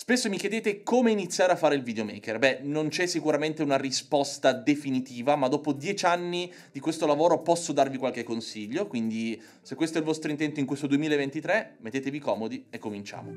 Spesso mi chiedete come iniziare a fare il videomaker. Beh, non c'è sicuramente una risposta definitiva, ma dopo dieci anni di questo lavoro posso darvi qualche consiglio, quindi se questo è il vostro intento in questo 2023, mettetevi comodi e cominciamo.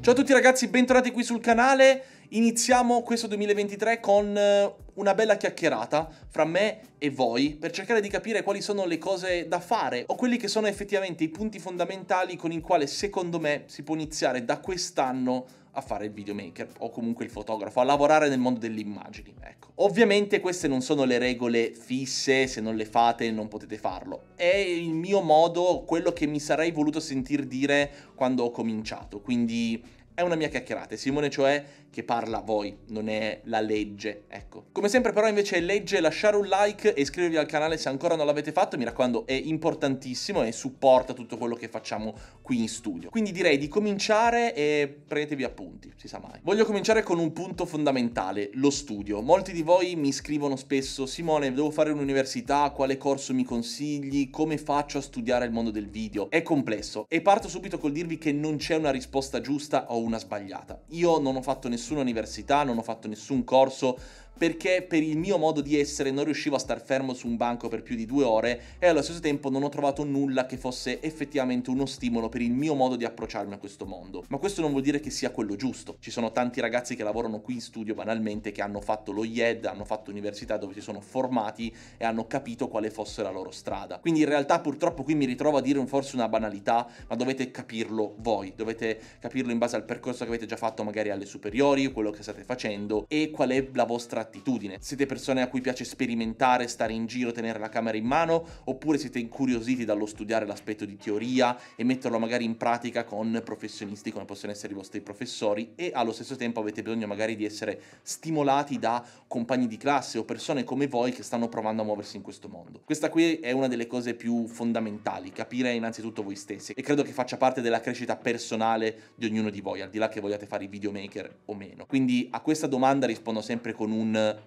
Ciao a tutti ragazzi, bentornati qui sul canale. Iniziamo questo 2023 con eh, una bella chiacchierata fra me e voi per cercare di capire quali sono le cose da fare o quelli che sono effettivamente i punti fondamentali con i quali secondo me si può iniziare da quest'anno a fare il videomaker o comunque il fotografo, a lavorare nel mondo delle immagini, ecco. Ovviamente queste non sono le regole fisse, se non le fate non potete farlo. È il mio modo, quello che mi sarei voluto sentir dire quando ho cominciato, quindi è una mia chiacchierata. Simone cioè che parla voi, non è la legge, ecco. Come sempre però invece è legge lasciare un like e iscrivervi al canale se ancora non l'avete fatto, mi raccomando è importantissimo e supporta tutto quello che facciamo qui in studio. Quindi direi di cominciare e prendetevi appunti, si sa mai. Voglio cominciare con un punto fondamentale, lo studio. Molti di voi mi scrivono spesso, Simone devo fare un'università, quale corso mi consigli, come faccio a studiare il mondo del video? È complesso e parto subito col dirvi che non c'è una risposta giusta o una sbagliata. Io non ho fatto nessun nessuna università, non ho fatto nessun corso perché per il mio modo di essere non riuscivo a star fermo su un banco per più di due ore e allo stesso tempo non ho trovato nulla che fosse effettivamente uno stimolo per il mio modo di approcciarmi a questo mondo. Ma questo non vuol dire che sia quello giusto. Ci sono tanti ragazzi che lavorano qui in studio banalmente che hanno fatto lo IED, hanno fatto università dove si sono formati e hanno capito quale fosse la loro strada. Quindi in realtà purtroppo qui mi ritrovo a dire forse una banalità, ma dovete capirlo voi, dovete capirlo in base al percorso che avete già fatto magari alle superiori laboratorio, quello che state facendo e qual è la vostra attitudine. Siete persone a cui piace sperimentare, stare in giro, tenere la camera in mano oppure siete incuriositi dallo studiare l'aspetto di teoria e metterlo magari in pratica con professionisti come possono essere i vostri professori e allo stesso tempo avete bisogno magari di essere stimolati da compagni di classe o persone come voi che stanno provando a muoversi in questo mondo. Questa qui è una delle cose più fondamentali, capire innanzitutto voi stessi e credo che faccia parte della crescita personale di ognuno di voi, al di là che vogliate fare i videomaker o meno. Quindi a questa domanda rispondo sempre con un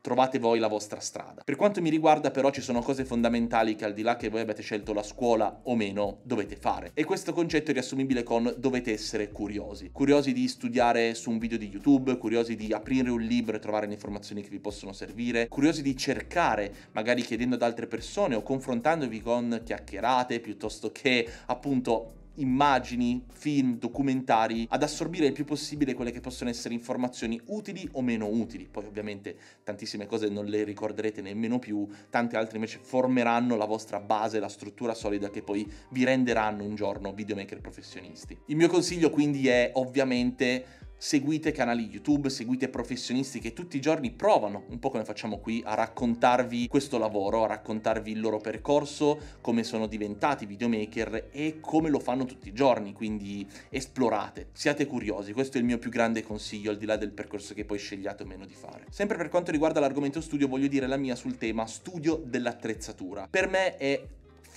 trovate voi la vostra strada. Per quanto mi riguarda però ci sono cose fondamentali che al di là che voi abbiate scelto la scuola o meno dovete fare e questo concetto è riassumibile con dovete essere curiosi, curiosi di studiare su un video di YouTube, curiosi di aprire un libro e trovare le informazioni che vi possono servire, curiosi di cercare magari chiedendo ad altre persone o confrontandovi con chiacchierate piuttosto che appunto immagini, film, documentari, ad assorbire il più possibile quelle che possono essere informazioni utili o meno utili. Poi ovviamente tantissime cose non le ricorderete nemmeno più, tante altre invece formeranno la vostra base, la struttura solida che poi vi renderanno un giorno videomaker professionisti. Il mio consiglio quindi è ovviamente seguite canali YouTube, seguite professionisti che tutti i giorni provano, un po' come facciamo qui, a raccontarvi questo lavoro, a raccontarvi il loro percorso, come sono diventati videomaker e come lo fanno tutti i giorni, quindi esplorate, siate curiosi, questo è il mio più grande consiglio al di là del percorso che poi scegliate o meno di fare. Sempre per quanto riguarda l'argomento studio voglio dire la mia sul tema studio dell'attrezzatura. Per me è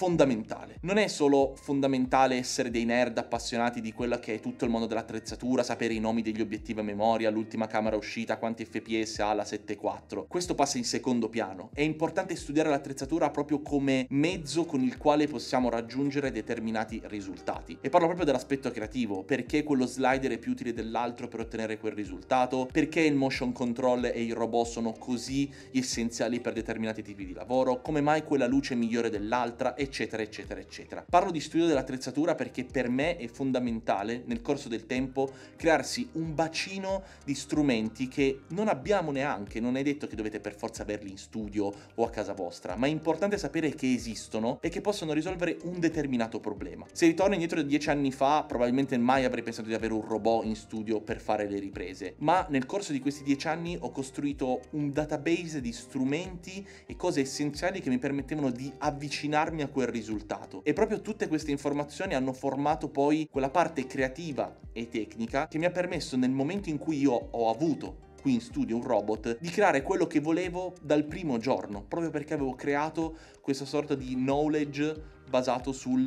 fondamentale. Non è solo fondamentale essere dei nerd appassionati di quello che è tutto il mondo dell'attrezzatura, sapere i nomi degli obiettivi a memoria, l'ultima camera uscita, quanti fps ha la 7.4. Questo passa in secondo piano. È importante studiare l'attrezzatura proprio come mezzo con il quale possiamo raggiungere determinati risultati. E parlo proprio dell'aspetto creativo, perché quello slider è più utile dell'altro per ottenere quel risultato, perché il motion control e il robot sono così essenziali per determinati tipi di lavoro, come mai quella luce è migliore dell'altra, eccetera eccetera, eccetera, eccetera. Parlo di studio dell'attrezzatura perché per me è fondamentale nel corso del tempo crearsi un bacino di strumenti che non abbiamo neanche, non è detto che dovete per forza averli in studio o a casa vostra, ma è importante sapere che esistono e che possono risolvere un determinato problema. Se ritorno indietro di dieci anni fa, probabilmente mai avrei pensato di avere un robot in studio per fare le riprese, ma nel corso di questi dieci anni ho costruito un database di strumenti e cose essenziali che mi permettevano di avvicinarmi a quello quel risultato. E proprio tutte queste informazioni hanno formato poi quella parte creativa e tecnica che mi ha permesso nel momento in cui io ho avuto qui in studio un robot, di creare quello che volevo dal primo giorno, proprio perché avevo creato questa sorta di knowledge basato sul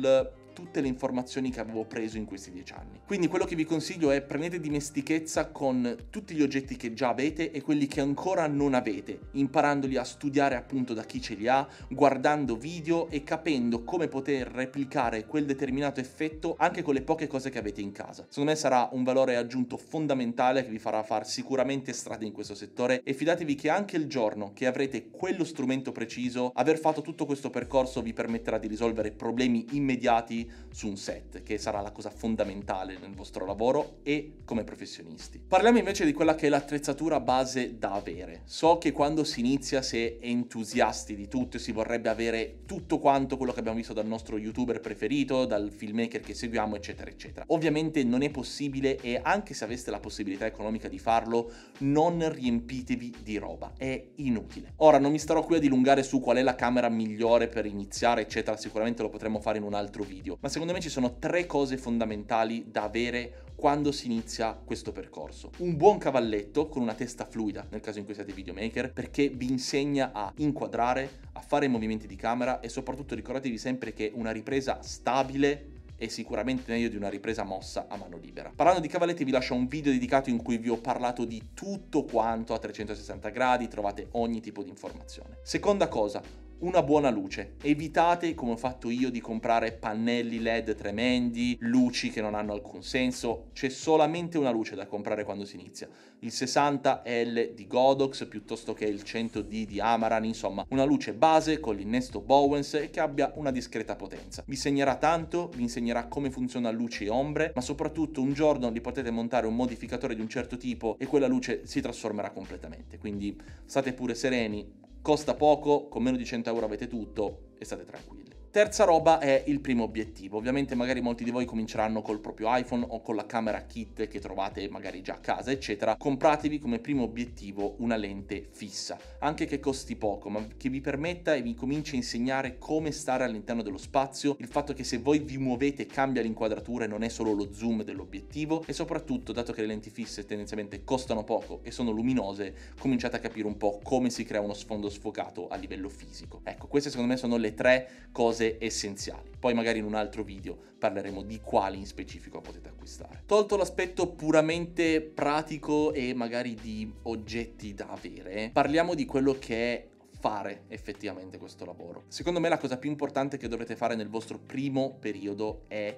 tutte le informazioni che avevo preso in questi dieci anni. Quindi quello che vi consiglio è prendete dimestichezza con tutti gli oggetti che già avete e quelli che ancora non avete, imparandoli a studiare appunto da chi ce li ha, guardando video e capendo come poter replicare quel determinato effetto anche con le poche cose che avete in casa. Secondo me sarà un valore aggiunto fondamentale che vi farà far sicuramente strada in questo settore e fidatevi che anche il giorno che avrete quello strumento preciso, aver fatto tutto questo percorso vi permetterà di risolvere problemi immediati su un set, che sarà la cosa fondamentale nel vostro lavoro e come professionisti. Parliamo invece di quella che è l'attrezzatura base da avere. So che quando si inizia si è entusiasti di tutto e si vorrebbe avere tutto quanto quello che abbiamo visto dal nostro youtuber preferito, dal filmmaker che seguiamo, eccetera, eccetera. Ovviamente non è possibile e anche se aveste la possibilità economica di farlo, non riempitevi di roba, è inutile. Ora non mi starò qui a dilungare su qual è la camera migliore per iniziare, eccetera, sicuramente lo potremmo fare in un altro video meglio, ma secondo me ci sono tre cose fondamentali da avere quando si inizia questo percorso. Un buon cavalletto con una testa fluida, nel caso in cui siete videomaker, perché vi insegna a inquadrare, a fare i movimenti di camera e soprattutto ricordatevi sempre che una ripresa stabile è sicuramente meglio di una ripresa mossa a mano libera. Parlando di cavalletti vi lascio un video dedicato in cui vi ho parlato di tutto quanto a 360 gradi, trovate ogni tipo di informazione. Seconda cosa, una buona luce. Evitate, come ho fatto io, di comprare pannelli LED tremendi, luci che non hanno alcun senso. C'è solamente una luce da comprare quando si inizia. Il 60L di Godox piuttosto che il 100D di Amaran, insomma, una luce base con l'innesto Bowens e che abbia una discreta potenza. Vi segnerà tanto, vi insegnerà come funziona luce e ombre, ma soprattutto un giorno li potete montare un modificatore di un certo tipo e quella luce si trasformerà completamente. Quindi state pure sereni, costa poco, con meno di 100 euro avete tutto e state tranquilli. Terza roba è il primo obiettivo. Ovviamente magari molti di voi cominceranno col proprio iPhone o con la camera kit che trovate magari già a casa, eccetera. Compratevi come primo obiettivo una lente fissa, anche che costi poco, ma che vi permetta e vi cominci a insegnare come stare all'interno dello spazio, il fatto che se voi vi muovete cambia l'inquadratura e non è solo lo zoom dell'obiettivo e soprattutto dato che le lenti fisse tendenzialmente costano poco e sono luminose, cominciate a capire un po' come si crea uno sfondo sfocato a livello fisico. Ecco, queste secondo me sono le tre cose cose essenziali. Poi magari in un altro video parleremo di quali in specifico potete acquistare. Tolto l'aspetto puramente pratico e magari di oggetti da avere, parliamo di quello che è fare effettivamente questo lavoro. Secondo me la cosa più importante che dovrete fare nel vostro primo periodo è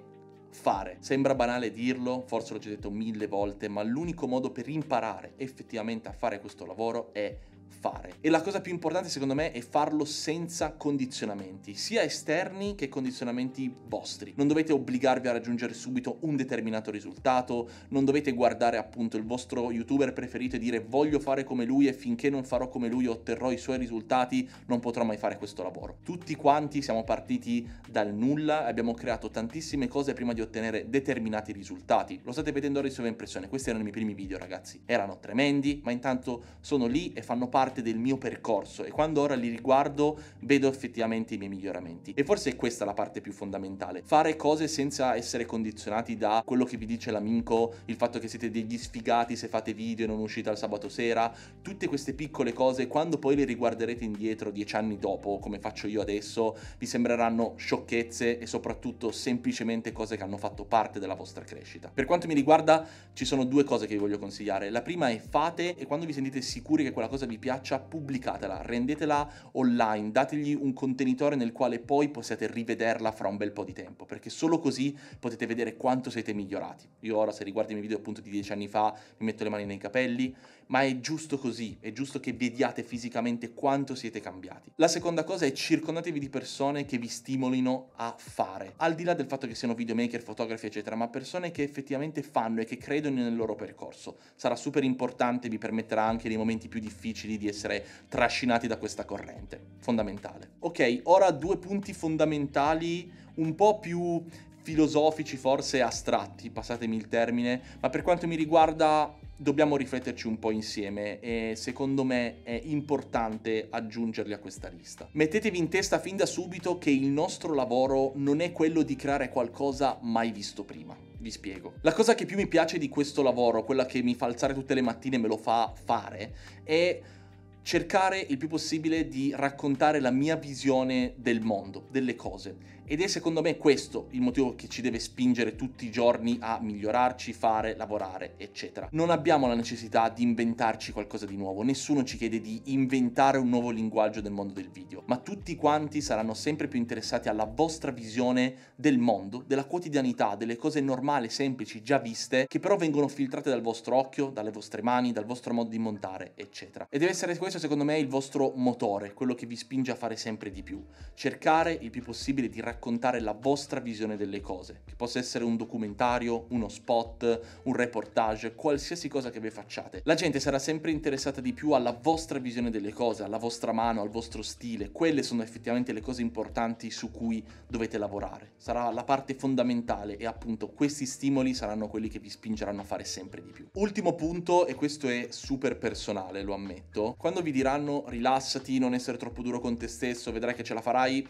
fare. Sembra banale dirlo, forse l'ho già detto mille volte, ma l'unico modo per imparare effettivamente a fare questo lavoro è fare. E la cosa più importante secondo me è farlo senza condizionamenti, sia esterni che condizionamenti vostri. Non dovete obbligarvi a raggiungere subito un determinato risultato, non dovete guardare appunto il vostro youtuber preferito e dire voglio fare come lui e finché non farò come lui otterrò i suoi risultati, non potrò mai fare questo lavoro. Tutti quanti siamo partiti dal nulla e abbiamo creato tantissime cose prima di ottenere determinati risultati. Lo state vedendo ora in sovraimpressione, questi erano i miei primi video ragazzi. Erano tremendi, ma intanto sono lì e fanno parte parte del mio percorso e quando ora li riguardo vedo effettivamente i miei miglioramenti. E forse è questa la parte più fondamentale, fare cose senza essere condizionati da quello che vi dice l'amico, il fatto che siete degli sfigati se fate video e non uscite al sabato sera, tutte queste piccole cose quando poi le riguarderete indietro dieci anni dopo, come faccio io adesso, vi sembreranno sciocchezze e soprattutto semplicemente cose che hanno fatto parte della vostra crescita. Per quanto mi riguarda ci sono due cose che vi voglio consigliare, la prima è fate e quando vi sentite sicuri che quella cosa vi piace, piaccia, pubblicatela, rendetela online, dategli un contenitore nel quale poi possiate rivederla fra un bel po' di tempo, perché solo così potete vedere quanto siete migliorati. Io ora se riguardo i miei video appunto di dieci anni fa mi metto le mani nei capelli, ma è giusto così, è giusto che vediate fisicamente quanto siete cambiati. La seconda cosa è circondatevi di persone che vi stimolino a fare, al di là del fatto che siano videomaker, fotografi, eccetera, ma persone che effettivamente fanno e che credono nel loro percorso. Sarà super importante, vi permetterà anche nei momenti più difficili di essere trascinati da questa corrente. Fondamentale. Ok, ora due punti fondamentali un po' più filosofici, forse astratti, passatemi il termine, ma per quanto mi riguarda dobbiamo rifletterci un po' insieme e secondo me è importante aggiungerli a questa lista. Mettetevi in testa fin da subito che il nostro lavoro non è quello di creare qualcosa mai visto prima. Vi spiego. La cosa che più mi piace di questo lavoro, quella che mi fa alzare tutte le mattine e me lo fa fare, è cercare il più possibile di raccontare la mia visione del mondo, delle cose. Ed è secondo me questo il motivo che ci deve spingere tutti i giorni a migliorarci, fare, lavorare, eccetera. Non abbiamo la necessità di inventarci qualcosa di nuovo, nessuno ci chiede di inventare un nuovo linguaggio del mondo del video, ma tutti quanti saranno sempre più interessati alla vostra visione del mondo, della quotidianità, delle cose normali, semplici, già viste, che però vengono filtrate dal vostro occhio, dalle vostre mani, dal vostro modo di montare, eccetera. E deve essere questo questo secondo me è il vostro motore, quello che vi spinge a fare sempre di più. Cercare il più possibile di raccontare la vostra visione delle cose, che possa essere un documentario, uno spot, un reportage, qualsiasi cosa che vi facciate. La gente sarà sempre interessata di più alla vostra visione delle cose, alla vostra mano, al vostro stile. Quelle sono effettivamente le cose importanti su cui dovete lavorare. Sarà la parte fondamentale e appunto questi stimoli saranno quelli che vi spingeranno a fare sempre di più. Ultimo punto, e questo è super personale, lo ammetto, quando vi vi diranno rilassati, non essere troppo duro con te stesso, vedrai che ce la farai,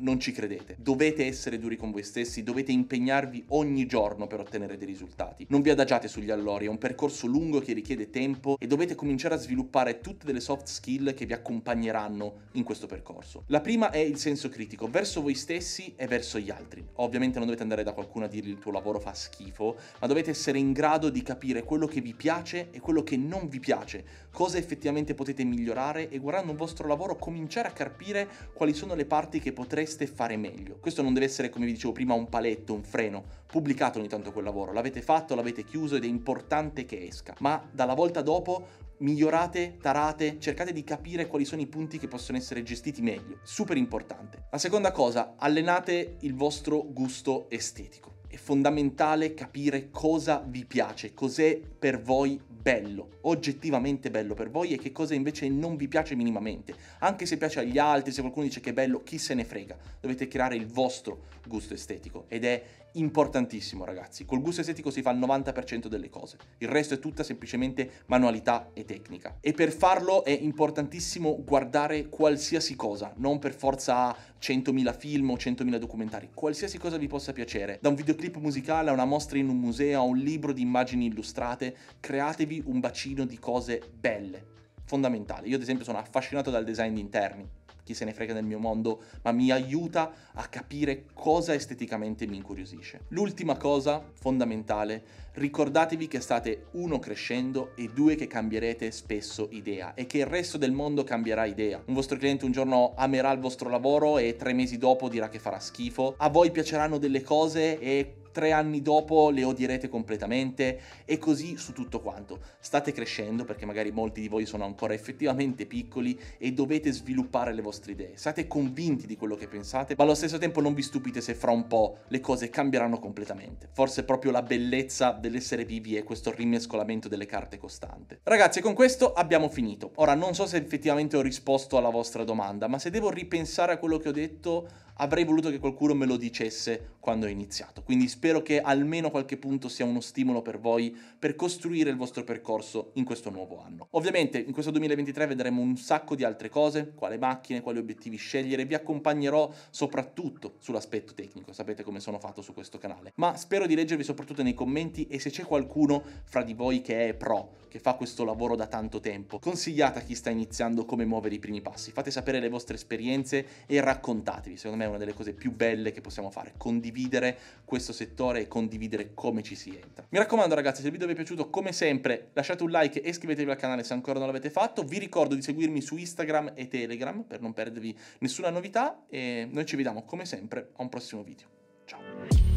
non ci credete. Dovete essere duri con voi stessi, dovete impegnarvi ogni giorno per ottenere dei risultati. Non vi adagiate sugli allori, è un percorso lungo che richiede tempo e dovete cominciare a sviluppare tutte delle soft skill che vi accompagneranno in questo percorso. La prima è il senso critico verso voi stessi e verso gli altri. Ovviamente non dovete andare da qualcuno a dirgli il tuo lavoro fa schifo, ma dovete essere in grado di capire quello che vi piace e quello che non vi piace, cosa effettivamente potete migliorare e guardando un vostro lavoro cominciare a capire quali sono le parti che potreste potreste fare meglio. Questo non deve essere, come vi dicevo prima, un paletto, un freno. Pubblicate ogni tanto quel lavoro, l'avete fatto, l'avete chiuso ed è importante che esca. Ma dalla volta dopo migliorate, tarate, cercate di capire quali sono i punti che possono essere gestiti meglio. Super importante. La seconda cosa, allenate il vostro gusto estetico è fondamentale capire cosa vi piace, cos'è per voi bello, oggettivamente bello per voi e che cosa invece non vi piace minimamente. Anche se piace agli altri, se qualcuno dice che è bello, chi se ne frega. Dovete creare il vostro gusto estetico ed è importantissimo ragazzi. Col gusto estetico si fa il 90% delle cose, il resto è tutta semplicemente manualità e tecnica. E per farlo è importantissimo guardare qualsiasi cosa, non per forza 100.000 film o 100.000 documentari, qualsiasi cosa vi possa piacere, da un videoclip clip musicale, a una mostra in un museo, a un libro di immagini illustrate, createvi un bacino di cose belle, fondamentale. Io ad esempio sono affascinato dal design di interni, chi se ne frega del mio mondo, ma mi aiuta a capire cosa esteticamente mi incuriosisce. L'ultima cosa fondamentale, ricordatevi che state uno crescendo e due che cambierete spesso idea e che il resto del mondo cambierà idea. Un vostro cliente un giorno amerà il vostro lavoro e tre mesi dopo dirà che farà schifo, a voi piaceranno delle cose e tre anni dopo le odierete completamente e così su tutto quanto. State crescendo perché magari molti di voi sono ancora effettivamente piccoli e dovete sviluppare le vostre idee. State convinti di quello che pensate, ma allo stesso tempo non vi stupite se fra un po' le cose cambieranno completamente. Forse proprio la bellezza dell'essere vivi è questo rimescolamento delle carte costante. Ragazzi, con questo abbiamo finito. Ora non so se effettivamente ho risposto alla vostra domanda, ma se devo ripensare a quello che ho detto avrei voluto che qualcuno me lo dicesse quando ho iniziato. Quindi spero che almeno qualche punto sia uno stimolo per voi per costruire il vostro percorso in questo nuovo anno. Ovviamente in questo 2023 vedremo un sacco di altre cose, quale macchine, quali obiettivi scegliere, vi accompagnerò soprattutto sull'aspetto tecnico, sapete come sono fatto su questo canale. Ma spero di leggervi soprattutto nei commenti e se c'è qualcuno fra di voi che è pro, che fa questo lavoro da tanto tempo, consigliate a chi sta iniziando come muovere i primi passi, fate sapere le vostre esperienze e raccontatevi, secondo me è una delle cose più belle che possiamo fare, condividere questo settore e condividere come ci si entra. Mi raccomando ragazzi, se il video vi è piaciuto, come sempre, lasciate un like e iscrivetevi al canale se ancora non l'avete fatto. Vi ricordo di seguirmi su Instagram e Telegram per non perdervi nessuna novità e noi ci vediamo come sempre a un prossimo video. Ciao!